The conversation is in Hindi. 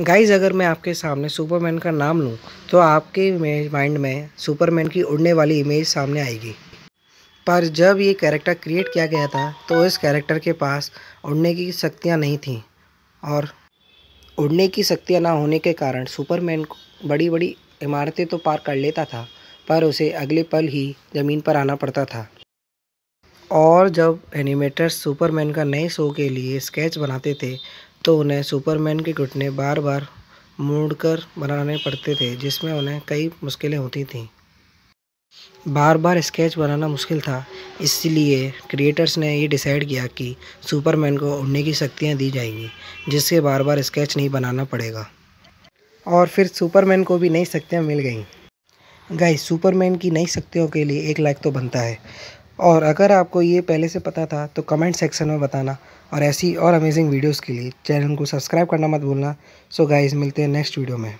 गाइज अगर मैं आपके सामने सुपरमैन का नाम लूँ तो आपके माइंड में सुपरमैन की उड़ने वाली इमेज सामने आएगी पर जब ये कैरेक्टर क्रिएट किया गया था तो इस कैरेक्टर के पास उड़ने की शक्तियाँ नहीं थीं और उड़ने की शक्तियाँ ना होने के कारण सुपरमैन बड़ी बड़ी इमारतें तो पार कर लेता था पर उसे अगले पल ही ज़मीन पर आना पड़ता था और जब एनिमेटर्स सुपरमैन का नए शो के लिए स्केच बनाते थे तो उन्हें सुपरमैन के घुटने बार बार मुड़कर बनाने पड़ते थे जिसमें उन्हें कई मुश्किलें होती थीं बार बार स्केच बनाना मुश्किल था इसलिए क्रिएटर्स ने ये डिसाइड किया कि सुपरमैन को उड़ने की शक्तियाँ दी जाएंगी जिससे बार बार स्केच नहीं बनाना पड़ेगा और फिर सुपरमैन को भी नई शक्तियाँ मिल गईं गाइस सुपरमैन की नई शक्तियों के लिए एक लाइक तो बनता है और अगर आपको ये पहले से पता था तो कमेंट सेक्शन में बताना और ऐसी और अमेजिंग वीडियोस के लिए चैनल को सब्सक्राइब करना मत भूलना सो गाइस मिलते हैं नेक्स्ट वीडियो में